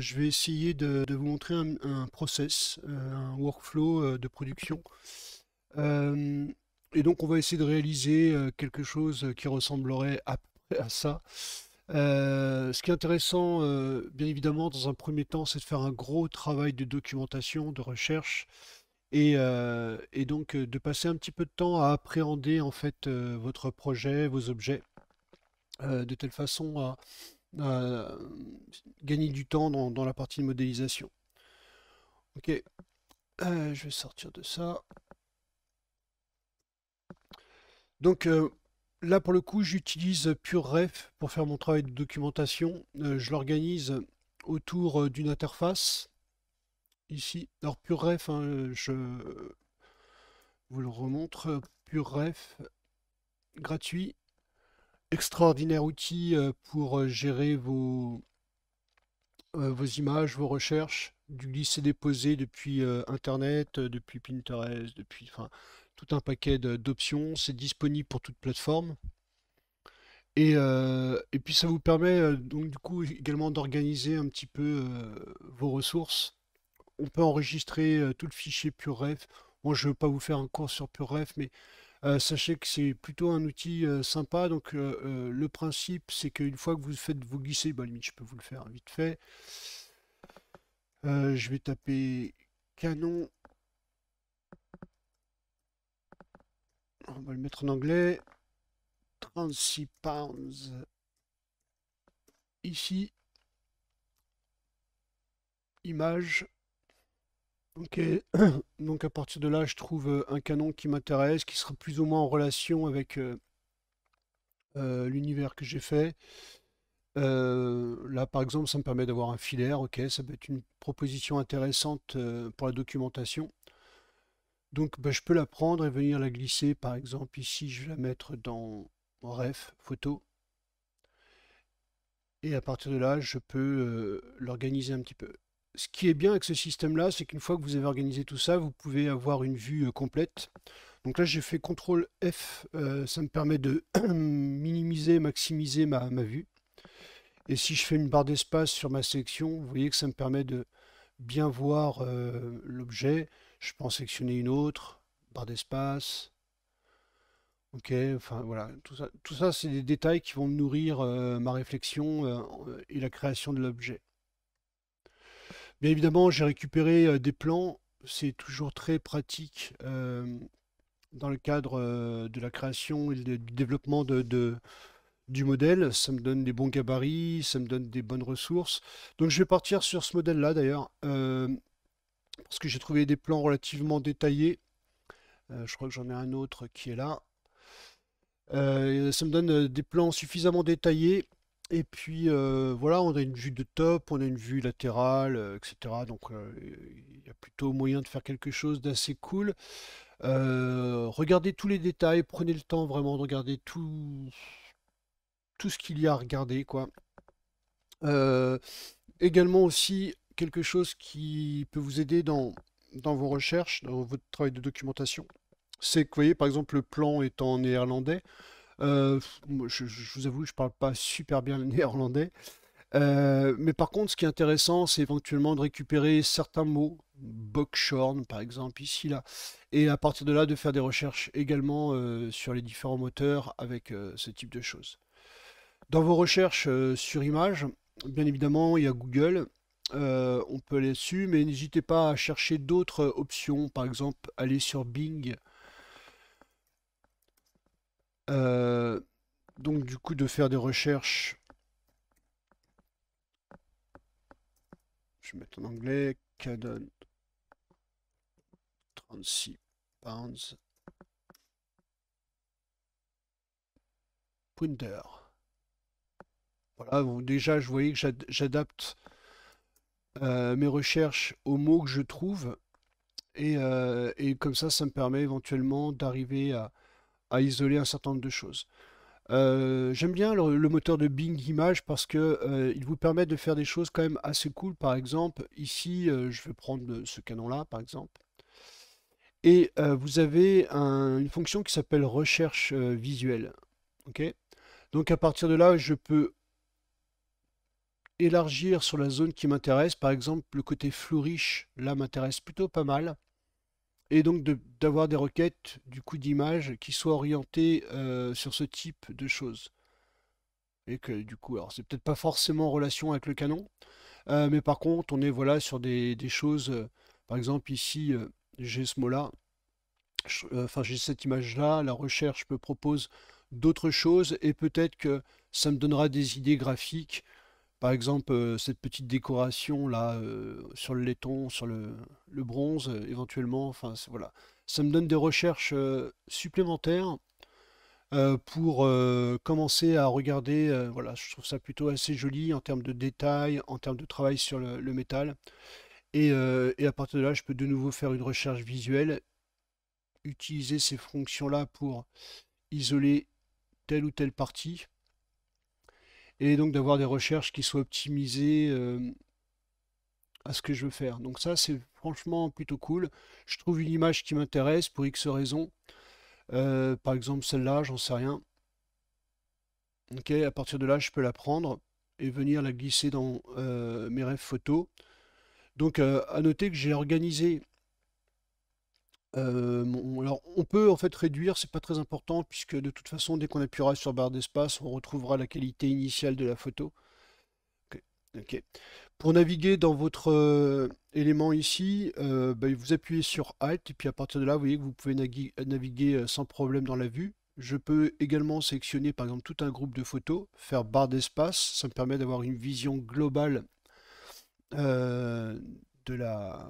Je vais essayer de, vous montrer un, process, euh, un workflow euh, de production. Euh, et donc on va essayer de réaliser quelque chose qui ressemblerait à, ça. ce qui est intéressant, bien évidemment, dans un premier temps, c'est de faire un gros travail de documentation, de recherche, et, et, donc de passer un petit peu de temps à appréhender en fait votre projet, vos objets, de telle façon à à euh, gagner du temps dans, la partie de modélisation. Ok, euh, je vais sortir de ça. Donc euh, là pour le coup j'utilise PureRef pour faire mon travail de documentation. je l'organise autour d'une interface ici. Alors PureRef, hein, je vous le remontre, PureRef gratuit extraordinaire outil euh, pour euh, gérer vos, euh, vos images, vos recherches, du glisser déposé depuis Internet, depuis Pinterest, depuis enfin, tout un paquet d'options. C'est disponible pour toute plateforme. Et, puis ça vous permet donc du coup également d'organiser un petit peu vos ressources. On peut enregistrer tout le fichier PureRef. Moi je ne veux pas vous faire un cours sur PureRef, mais euh, sachez que c'est plutôt un outil euh, sympa. Donc euh, le principe, c'est qu'une fois que vous faites vos glisser, bah, limite, je peux vous le faire vite fait. je vais taper canon. On va le mettre en anglais. 36 pounds ici. Image. Ok, euh, donc à partir de là, je trouve euh, un canon qui m'intéresse, qui sera plus ou moins en relation avec euh, l'univers que j'ai fait. là, par exemple, ça me permet d'avoir un filaire, ok, ça peut être une proposition intéressante pour la documentation. Donc, bah, je peux la prendre et venir la glisser, par exemple, ici, je vais la mettre dans ref, photo. Et à partir de là, je peux l'organiser un petit peu ce qui est bien avec ce système-là, c'est qu'une fois que vous avez organisé tout ça, vous pouvez avoir une vue euh, complète. Donc là, j'ai fait CTRL F, euh, ça me permet de minimiser, maximiser ma, vue. Et si je fais une barre d'espace sur ma sélection, vous voyez que ça me permet de bien voir euh, l'objet. Je peux en sélectionner une autre, barre d'espace. Ok, enfin voilà, tout ça, tout ça c'est des détails qui vont nourrir ma réflexion et la création de l'objet. Bien évidemment, j'ai récupéré euh, des plans. C'est toujours très pratique euh, dans le cadre euh, de la création et du développement du modèle. Ça me donne des bons gabarits, ça me donne des bonnes ressources. Donc je vais partir sur ce modèle-là d'ailleurs, parce que j'ai trouvé des plans relativement détaillés. je crois que j'en ai un autre qui est là. ça me donne des plans suffisamment détaillés et puis euh, voilà, on a une vue de top, on a une vue latérale, euh, etc. Donc euh, il y a plutôt moyen de faire quelque chose d'assez cool. regardez tous les détails, prenez le temps vraiment de regarder tout, ce qu'il y a à regarder. également aussi quelque chose qui peut vous aider dans, dans vos recherches, dans votre travail de documentation, c'est que vous voyez par exemple le plan est en néerlandais. Euh, je, vous avoue, je parle pas super bien le néerlandais. Euh, mais par contre, ce qui est intéressant, c'est éventuellement de récupérer certains mots, boxhorn par exemple, ici, là, et à partir de là, de faire des recherches également euh, sur les différents moteurs avec ce type de choses. Dans vos recherches sur images, bien évidemment, il y a Google, on peut aller dessus, mais n'hésitez pas à chercher d'autres options, par exemple, aller sur Bing, euh, donc du coup de faire des recherches. Je vais mettre en anglais Canon 36 pounds printer. Voilà, déjà je voyais que j'adapte euh, mes recherches aux mots que je trouve et, euh, et comme ça ça me permet éventuellement d'arriver à, à isoler un certain nombre de choses. Euh, j'aime bien le, moteur de Bing Image parce que euh, il vous permet de faire des choses quand même assez cool. Par exemple, ici, euh, je vais prendre ce canon-là, par exemple. Et vous avez une fonction qui s'appelle recherche visuelle. Ok. Donc à partir de là, je peux élargir sur la zone qui m'intéresse. Par exemple, le côté flourish, là, m'intéresse plutôt pas mal et donc d'avoir des requêtes du coup d'image qui soient orientées euh, sur ce type de choses. Et que du coup, alors c'est peut-être pas forcément en relation avec le canon, euh, mais par contre on est voilà sur des, choses, euh, par exemple ici j'ai ce mot-là, enfin j'ai cette image-là, la recherche me propose d'autres choses et peut-être que ça me donnera des idées graphiques par exemple, euh, cette petite décoration là euh, sur le laiton, sur le, bronze, euh, éventuellement, enfin voilà. Ça me donne des recherches supplémentaires pour commencer à regarder. voilà, je trouve ça plutôt assez joli en termes de détails, en termes de travail sur le, métal. et, à partir de là, je peux de nouveau faire une recherche visuelle, utiliser ces fonctions-là pour isoler telle ou telle partie et donc d'avoir des recherches qui soient optimisées euh, à ce que je veux faire. Donc ça, c'est franchement plutôt cool. Je trouve une image qui m'intéresse pour X raisons. Euh, par exemple, celle-là, j'en sais rien. Ok, à partir de là, je peux la prendre et venir la glisser dans euh, mes rêves photos. Donc, à noter que j'ai organisé euh, alors, on peut en fait réduire, c'est pas très important, puisque de toute façon, dès qu'on appuiera sur barre d'espace, on retrouvera la qualité initiale de la photo. Pour naviguer dans votre euh, élément ici, euh, ben, vous appuyez sur Alt, et puis à partir de là, vous voyez que vous pouvez naviguer sans problème dans la vue. Je peux également sélectionner par exemple tout un groupe de photos, faire barre d'espace, ça me permet d'avoir une vision globale de la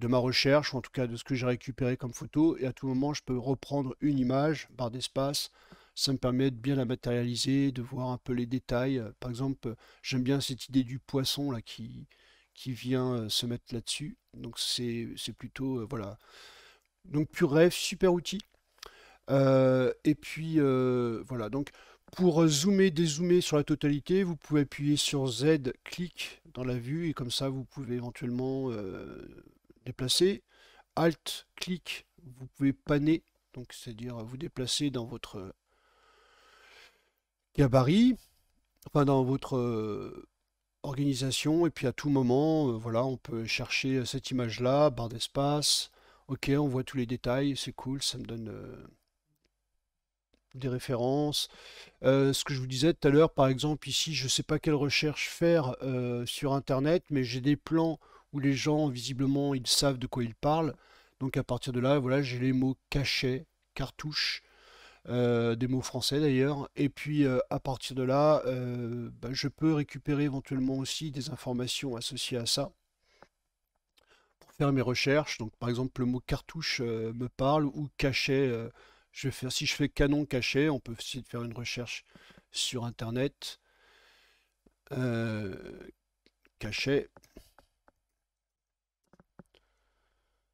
de ma recherche, ou en tout cas de ce que j'ai récupéré comme photo, et à tout moment je peux reprendre une image, barre d'espace, ça me permet de bien la matérialiser, de voir un peu les détails. Par exemple, j'aime bien cette idée du poisson là qui, qui vient euh, se mettre là-dessus. Donc c'est plutôt, euh, voilà. Donc pur rêve, super outil. Euh, et puis voilà, donc pour zoomer, dézoomer sur la totalité, vous pouvez appuyer sur Z, clic dans la vue, et comme ça vous pouvez éventuellement déplacer. Alt, clic, vous pouvez panner donc c'est-à-dire vous déplacer dans votre euh, gabarit, enfin dans votre euh, organisation, et puis à tout moment, euh, voilà, on peut chercher cette image-là, barre d'espace, ok, on voit tous les détails, c'est cool, ça me donne des références. ce que je vous disais tout à l'heure, par exemple, ici, je ne sais pas quelle recherche faire sur Internet, mais j'ai des plans où les gens, visiblement, ils savent de quoi ils parlent. Donc à partir de là, voilà, j'ai les mots cachet, cartouche, euh, des mots français d'ailleurs. Et puis euh, à partir de là, euh, bah, je peux récupérer éventuellement aussi des informations associées à ça pour faire mes recherches. Donc par exemple, le mot cartouche me parle ou cachet. je vais faire, si je fais canon cachet, on peut essayer de faire une recherche sur internet. cachet.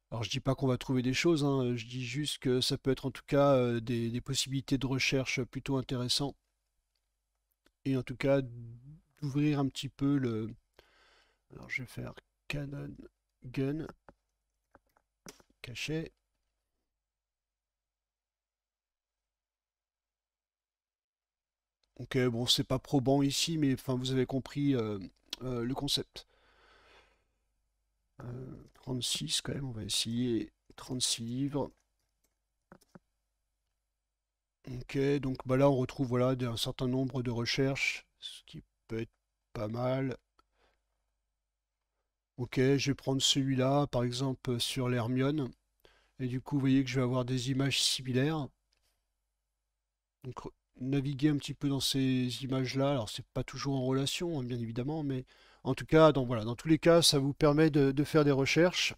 Alors je dis pas qu'on va trouver des choses, hein, je dis juste que ça peut être en tout cas euh, des, possibilités de recherche plutôt intéressantes. Et en tout cas d'ouvrir un petit peu le... Alors je vais faire Canon Gun cachet. Ok, bon, c'est pas probant ici, mais enfin, vous avez compris euh, euh, le concept. 36 euh, quand même, on va essayer 36 livres. Ok, donc bah là on retrouve voilà un certain nombre de recherches, ce qui peut être pas mal. Ok, je vais prendre celui-là, par exemple sur l'Hermione. Et du coup, vous voyez que je vais avoir des images similaires. Donc, naviguer un petit peu dans ces images-là. Alors, c'est pas toujours en relation, hein, bien évidemment, mais en tout cas, dans, voilà, dans tous les cas, ça vous permet de, faire des recherches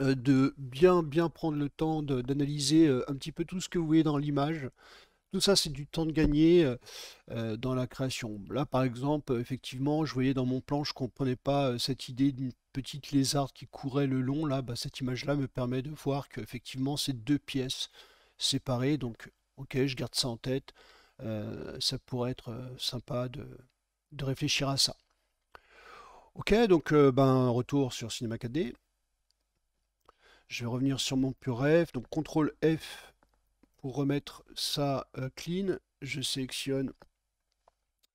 euh, de bien bien prendre le temps d'analyser euh, un petit peu tout ce que vous voyez dans l'image. Tout ça, c'est du temps de gagner euh, dans la création. Là, par exemple, effectivement, je voyais dans mon plan, je ne comprenais pas cette idée d'une petite lézarde qui courait le long. Là, bah, cette image-là me permet de voir que effectivement, c'est deux pièces séparées. Donc, ok, je garde ça en tête. ça pourrait être sympa de réfléchir à ça. Ok, donc euh, ben, retour sur Cinema 4D. Je vais revenir sur mon puref. Donc CTRL F pour remettre ça euh, clean. Je sélectionne,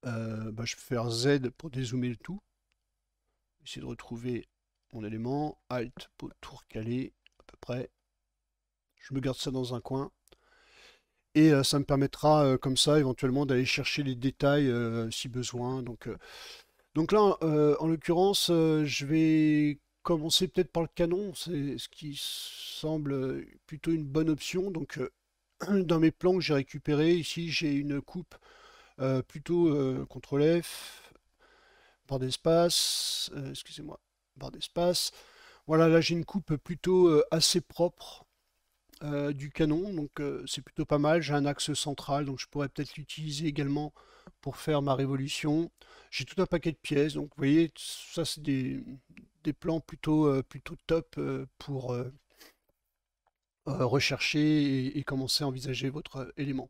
euh, ben, je vais faire Z pour dézoomer le tout. Essayer de retrouver mon élément. Alt pour tout recaler à peu près. Je me garde ça dans un coin. Et ça me permettra comme ça éventuellement d'aller chercher les détails si besoin. Donc donc là, euh, en l'occurrence, euh, je vais commencer peut-être par le canon, c'est ce qui semble euh, plutôt une bonne option. Donc dans mes plans que j'ai récupérés, ici j'ai une coupe plutôt CTRL F, barre d'espace, excusez-moi, barre d'espace. Voilà, là j'ai une coupe plutôt assez propre euh, du canon, donc euh, c'est plutôt pas mal. J'ai un axe central, donc je pourrais peut-être l'utiliser également pour faire ma révolution. J'ai tout un paquet de pièces, donc vous voyez, ça c'est des, des, plans plutôt, euh, plutôt top pour rechercher et, commencer à envisager votre élément.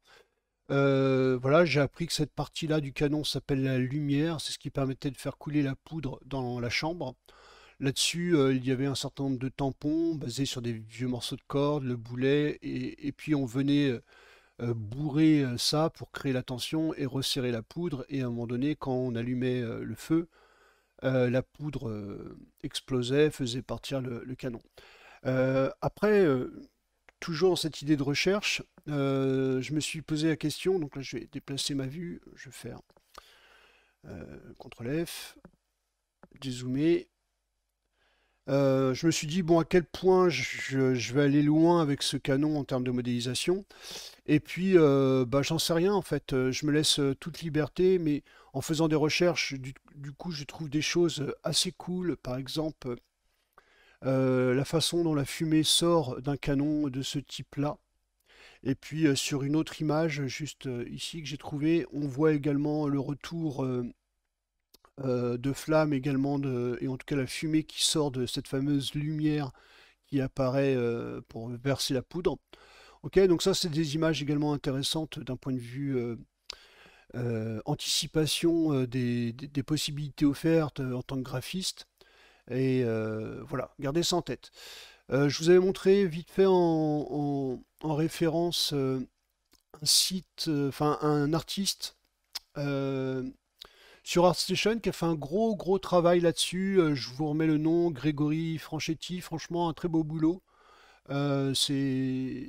voilà, j'ai appris que cette partie-là du canon s'appelle la lumière, c'est ce qui permettait de faire couler la poudre dans la chambre. Là-dessus, euh, il y avait un certain nombre de tampons basés sur des vieux morceaux de corde, le boulet, et, puis on venait euh, bourrer euh, ça pour créer la tension et resserrer la poudre. Et à un moment donné, quand on allumait le feu, la poudre explosait, faisait partir le, canon. après, toujours cette idée de recherche, je me suis posé la question, donc là je vais déplacer ma vue, je vais faire CTRL F, dézoomer, euh, je me suis dit, bon, à quel point je, vais aller loin avec ce canon en termes de modélisation. Et puis, euh, bah, j'en sais rien en fait. Euh, je me laisse toute liberté, mais en faisant des recherches, du, coup, je trouve des choses assez cool. Par exemple, la façon dont la fumée sort d'un canon de ce type-là. Et puis sur une autre image, juste ici que j'ai trouvé, on voit également le retour euh, de flammes également, de, et en tout cas la fumée qui sort de cette fameuse lumière qui apparaît euh, pour verser la poudre. Ok, donc ça c'est des images également intéressantes d'un point de vue euh, anticipation des, possibilités offertes en tant que graphiste. Et voilà, gardez ça en tête. je vous avais montré vite fait en, en, en référence un site, enfin un artiste sur ArtStation qui a fait un gros gros travail là-dessus. Euh, je vous remets le nom, Grégory Franchetti, franchement un très beau boulot. Euh, c'est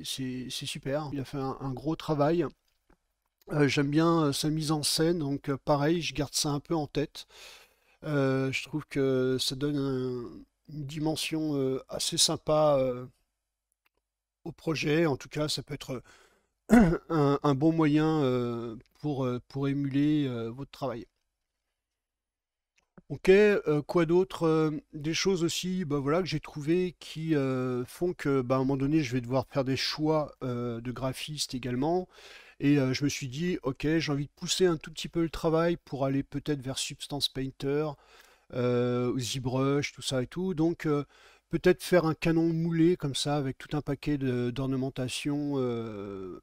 super, il a fait un, gros travail. Euh, j'aime bien sa mise en scène, donc pareil, je garde ça un peu en tête. je trouve que ça donne une dimension assez sympa au projet. En tout cas, ça peut être un, un bon moyen pour, pour émuler votre travail. Ok, euh, quoi d'autre? Euh, des choses aussi, bah, voilà, que j'ai trouvées qui euh, font que, bah, à un moment donné, je vais devoir faire des choix de graphiste également. Et je me suis dit, ok, j'ai envie de pousser un tout petit peu le travail pour aller peut-être vers Substance Painter, euh, ZBrush, tout ça et tout. Donc, peut-être faire un canon moulé comme ça, avec tout un paquet d'ornementations. d'ornementation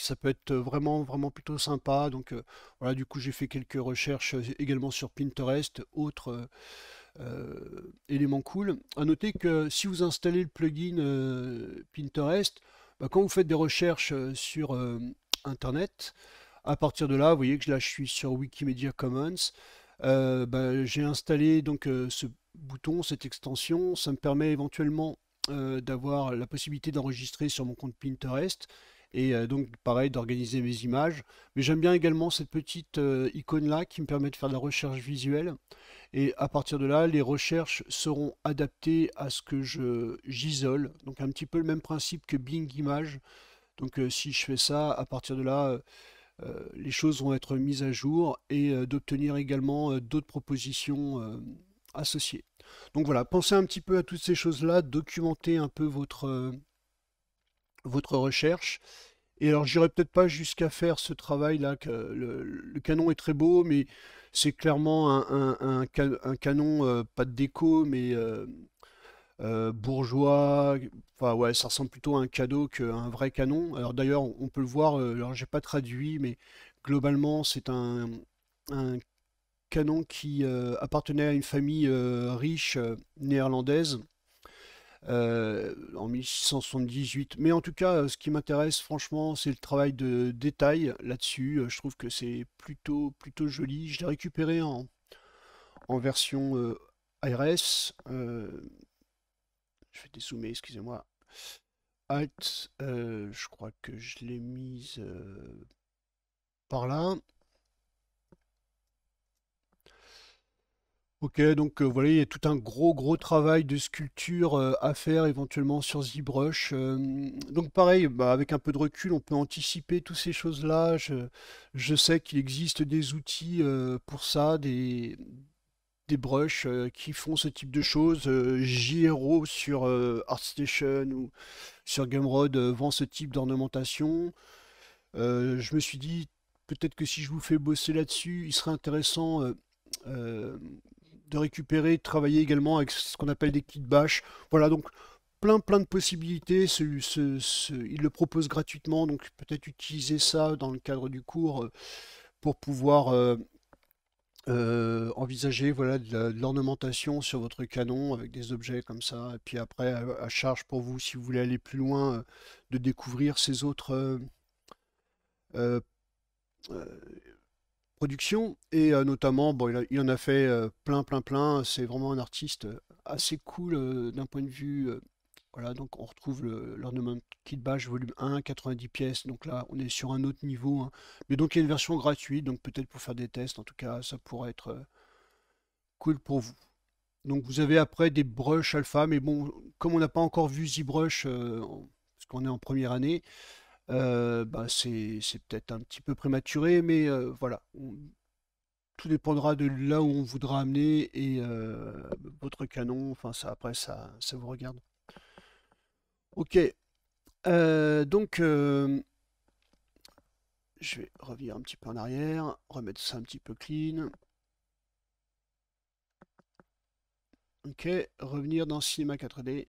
ça peut être vraiment, vraiment plutôt sympa. Donc voilà, du coup, j'ai fait quelques recherches également sur Pinterest, autre éléments cool. À noter que si vous installez le plugin Pinterest, bah, quand vous faites des recherches sur Internet, à partir de là, vous voyez que là, je suis sur Wikimedia Commons. Bah, j'ai installé donc ce bouton, cette extension. Ça me permet éventuellement d'avoir la possibilité d'enregistrer sur mon compte Pinterest et euh, donc pareil d'organiser mes images. Mais j'aime bien également cette petite euh, icône là qui me permet de faire de la recherche visuelle et à partir de là les recherches seront adaptées à ce que je j'isole. Donc un petit peu le même principe que Bing Image. Donc euh, si je fais ça, à partir de là les choses vont être mises à jour et d'obtenir également d'autres propositions associées. Donc voilà, pensez un petit peu à toutes ces choses-là, documentez un peu votre, votre recherche. Et alors, j'irai peut-être pas jusqu'à faire ce travail-là. Le, le, canon est très beau, mais c'est clairement un, un, canon, euh, pas de déco, mais euh, euh, bourgeois. Enfin, ouais, ça ressemble plutôt à un cadeau qu'à un vrai canon. Alors, d'ailleurs, on peut le voir. alors, j'ai pas traduit, mais globalement, c'est un, canon qui appartenait à une famille riche néerlandaise euh, en 1678. Mais en tout cas, euh, ce qui m'intéresse franchement, c'est le travail de détail là-dessus. Euh, je trouve que c'est plutôt, plutôt joli. Je l'ai récupéré en, en version ARS. je vais dézoomer, excusez-moi. Alt, je crois que je l'ai mise par là. Ok, donc vous euh, voilà, il y a tout un gros gros travail de sculpture euh, à faire éventuellement sur ZBrush. donc pareil, bah, avec un peu de recul, on peut anticiper toutes ces choses-là. Je, sais qu'il existe des outils euh, pour ça, des, des brushes qui font ce type de choses. JRO sur ArtStation ou sur Gumroad vend ce type d'ornementation. je me suis dit, peut-être que si je vous fais bosser là-dessus, il serait intéressant de récupérer, de travailler également avec ce qu'on appelle des kits bâches. Voilà, donc plein plein de possibilités. il le propose gratuitement, donc peut-être utiliser ça dans le cadre du cours euh, pour pouvoir euh, euh, envisager voilà, de l'ornementation sur votre canon avec des objets comme ça. Et puis après, à, charge pour vous, si vous voulez aller plus loin, de découvrir ces autres production et euh, notamment bon il, en a fait euh, plein plein plein c'est vraiment un artiste euh, assez cool d'un point de vue voilà donc on retrouve l'ornement Kit Bash volume 1 90 pièces donc là on est sur un autre niveau hein. mais donc il y a une version gratuite donc peut-être pour faire des tests en tout cas ça pourrait être cool pour vous donc vous avez après des brushes alpha mais bon comme on n'a pas encore vu ZBrush parce qu'on est en première année euh, bah, c'est peut-être un petit peu prématuré, mais euh, voilà. tout dépendra de là où on voudra amener et euh, votre canon, enfin ça après ça, ça vous regarde. Ok. donc je vais revenir un petit peu en arrière, remettre ça un petit peu clean. Ok, revenir dans cinéma 4D.